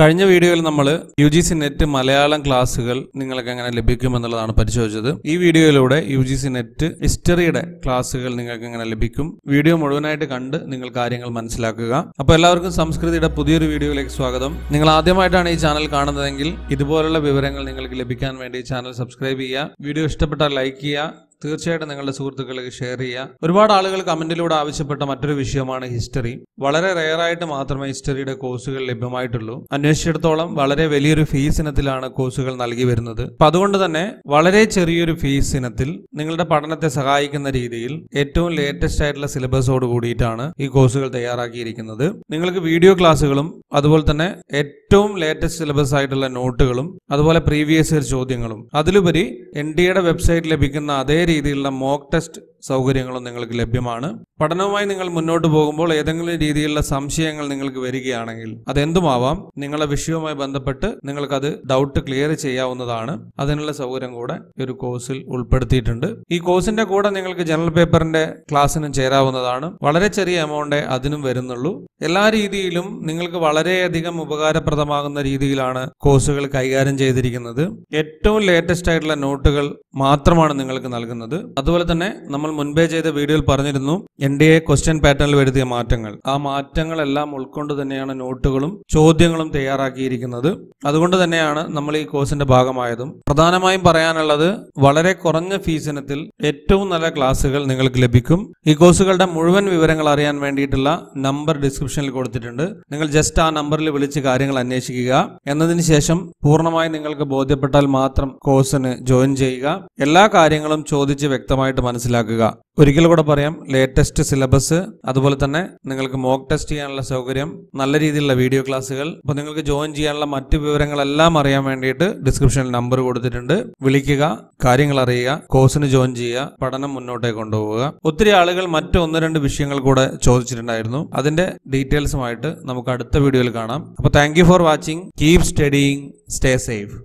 കഴിഞ്ഞ വീഡിയോയിൽ നമ്മൾ U G C net Malayalam ക്ലാസ്സുകൾ നിങ്ങൾക്ക് എങ്ങനെ ലഭിക്കുമെന്നുള്ളതാണ് പരിശോധിച്ചത് ഈ വീഡിയോയിലൂടെ യു ജി സി നെറ്റ് ഹിസ്റ്ററിയുടെ ക്ലാസ്സുകൾ നിങ്ങൾക്ക് എങ്ങനെ ലഭിക്കും വീഡിയോ മുഴുവനായിട്ട് കണ്ട് നിങ്ങൾ കാര്യങ്ങൾ മനസ്സിലാക്കുക അപ്പോൾ എല്ലാവർക്കും സംസ്കൃതിയുടെ പുതിയൊരു വീഡിയോയിലേക്ക് സ്വാഗതം നിങ്ങൾ ആദ്യമായിട്ടാണ് ഈ ചാനൽ കാണുന്നതെങ്കിൽ ഇതുപോലുള്ള വിവരങ്ങൾ നിങ്ങൾക്ക് ലഭിക്കാൻ വേണ്ടി ചാനൽ സബ്സ്ക്രൈബ് ചെയ്യുക വീഡിയോ ഇഷ്ടപ്പെട്ടാൽ ലൈക്ക് ചെയ്യുക തീർച്ചയായിട്ടും നിങ്ങളുടെ സുഹൃത്തുക്കൾക്ക് ഷെയർ ചെയ്യുക ഒരുപാട് ആളുകൾ കമന്റിലൂടെ ആവശ്യപ്പെട്ട മറ്റൊരു വിഷയമാണ് ഹിസ്റ്ററി വളരെ റെയറായിട്ട് മാത്രമേ ഹിസ്റ്ററിയുടെ കോഴ്സുകൾ ലഭ്യമായിട്ടുള്ളൂ അന്വേഷിച്ചിടത്തോളം വളരെ വലിയൊരു ഫീസ് ഇനത്തിലാണ് കോഴ്സുകൾ നൽകി വരുന്നത് അപ്പൊ അതുകൊണ്ട് തന്നെ വളരെ ചെറിയൊരു ഫീസ് ഇനത്തിൽ നിങ്ങളുടെ പഠനത്തെ സഹായിക്കുന്ന രീതിയിൽ ഏറ്റവും ലേറ്റസ്റ്റ് ആയിട്ടുള്ള സിലബസോട് കൂടിയിട്ടാണ് ഈ കോഴ്സുകൾ തയ്യാറാക്കിയിരിക്കുന്നത് നിങ്ങൾക്ക് വീഡിയോ ക്ലാസ്സുകളും അതുപോലെ തന്നെ ഏറ്റവും ലേറ്റസ്റ്റ് സിലബസ് ആയിട്ടുള്ള നോട്ടുകളും അതുപോലെ പ്രീവിയസ് ഇയർ ചോദ്യങ്ങളും അതിലുപരി എൻ ഡി എയുടെ വെബ്സൈറ്റ് ലഭിക്കുന്ന അതേ രീതിയിലുള്ള മോക്ക് ടെസ്റ്റ് സൗകര്യങ്ങളും നിങ്ങൾക്ക് ലഭ്യമാണ് പഠനവുമായി നിങ്ങൾ മുന്നോട്ട് പോകുമ്പോൾ ഏതെങ്കിലും രീതിയിലുള്ള സംശയങ്ങൾ നിങ്ങൾക്ക് വരികയാണെങ്കിൽ അതെന്തുമാവാം നിങ്ങളുടെ വിഷയവുമായി ബന്ധപ്പെട്ട് നിങ്ങൾക്കത് ഡൗട്ട് ക്ലിയർ ചെയ്യാവുന്നതാണ് അതിനുള്ള സൗകര്യം കൂടെ ഈ ഒരു കോഴ്സിൽ ഉൾപ്പെടുത്തിയിട്ടുണ്ട് ഈ കോഴ്സിന്റെ കൂടെ നിങ്ങൾക്ക് ജനറൽ പേപ്പറിന്റെ ക്ലാസ്സിനും ചേരാവുന്നതാണ് വളരെ ചെറിയ എമൗണ്ട് അതിനും വരുന്നുള്ളൂ എല്ലാ രീതിയിലും നിങ്ങൾക്ക് വളരെയധികം ഉപകാരപ്രദമാകുന്ന രീതിയിലാണ് കോഴ്സുകൾ കൈകാര്യം ചെയ്തിരിക്കുന്നത് ഏറ്റവും ലേറ്റസ്റ്റ് ആയിട്ടുള്ള നോട്ടുകൾ മാത്രമാണ് നിങ്ങൾക്ക് നൽകുന്നത് അതുപോലെ തന്നെ നമ്മൾ മുൻപേ ചെയ്ത വീഡിയോയിൽ പറഞ്ഞിരുന്നു എൻ ഡി എ ക്വസ്റ്റ്യൻ പാറ്റേണിൽ വരുത്തിയ മാറ്റങ്ങൾ ആ മാറ്റങ്ങളെല്ലാം ഉൾക്കൊണ്ട് തന്നെയാണ് നോട്ടുകളും ചോദ്യങ്ങളും തയ്യാറാക്കിയിരിക്കുന്നത് അതുകൊണ്ട് തന്നെയാണ് നമ്മൾ ഈ കോഴ്സിന്റെ ഭാഗമായതും പ്രധാനമായും പറയാനുള്ളത് വളരെ കുറഞ്ഞ ഫീസിനത്തിൽ ഏറ്റവും നല്ല ക്ലാസ്സുകൾ നിങ്ങൾക്ക് ലഭിക്കും ഈ കോഴ്സുകളുടെ മുഴുവൻ വിവരങ്ങൾ അറിയാൻ വേണ്ടിയിട്ടുള്ള നമ്പർ ഡിസ്ക്രിപ്ഷനിൽ കൊടുത്തിട്ടുണ്ട് നിങ്ങൾ ജസ്റ്റ് ആ നമ്പറിൽ വിളിച്ച് കാര്യങ്ങൾ അന്വേഷിക്കുക എന്നതിന് ശേഷം പൂർണ്ണമായി നിങ്ങൾക്ക് ബോധ്യപ്പെട്ടാൽ മാത്രം കോഴ്സിന് ജോയിൻ ചെയ്യുക എല്ലാ കാര്യങ്ങളും ചോദിച്ച് വ്യക്തമായിട്ട് മനസ്സിലാക്കുക ശ്രമിക്കുക ഒരിക്കൽ കൂടെ പറയാം ലേറ്റസ്റ്റ് സിലബസ് അതുപോലെ തന്നെ നിങ്ങൾക്ക് മോക്ക് ടെസ്റ്റ് ചെയ്യാനുള്ള സൗകര്യം നല്ല രീതിയിലുള്ള വീഡിയോ ക്ലാസ്സുകൾ അപ്പോൾ നിങ്ങൾക്ക് ജോയിൻ ചെയ്യാനുള്ള മറ്റ് വിവരങ്ങളെല്ലാം അറിയാൻ വേണ്ടിയിട്ട് ഡിസ്ക്രിപ്ഷനിൽ നമ്പർ കൊടുത്തിട്ടുണ്ട് വിളിക്കുക കാര്യങ്ങൾ അറിയുക കോഴ്സിന് ജോയിൻ ചെയ്യുക പഠനം മുന്നോട്ടേക്ക് കൊണ്ടുപോവുക ഒത്തിരി ആളുകൾ മറ്റൊന്ന് ഒന്ന് രണ്ട് വിഷയങ്ങൾ കൂടെ ചോദിച്ചിട്ടുണ്ടായിരുന്നു അതിന്റെ ഡീറ്റെയിൽസുമായിട്ട് നമുക്ക് അടുത്ത വീഡിയോയിൽ കാണാം അപ്പോൾ thank for watching keep studying stay safe